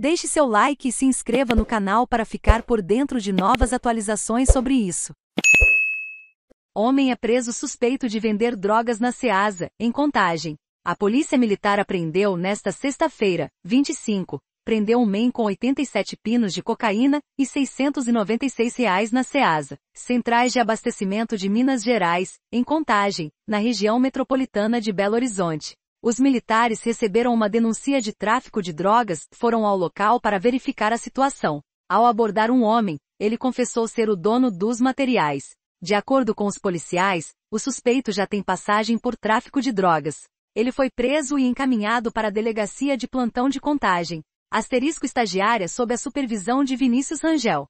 Deixe seu like e se inscreva no canal para ficar por dentro de novas atualizações sobre isso. Homem é preso suspeito de vender drogas na Ceasa, em Contagem. A Polícia Militar apreendeu nesta sexta-feira, 25, prendeu um MEN com 87 pinos de cocaína e 696 reais na Ceasa, Centrais de Abastecimento de Minas Gerais, em Contagem, na região metropolitana de Belo Horizonte. Os militares receberam uma denúncia de tráfico de drogas, foram ao local para verificar a situação. Ao abordar um homem, ele confessou ser o dono dos materiais. De acordo com os policiais, o suspeito já tem passagem por tráfico de drogas. Ele foi preso e encaminhado para a delegacia de plantão de contagem. Asterisco estagiária sob a supervisão de Vinícius Rangel.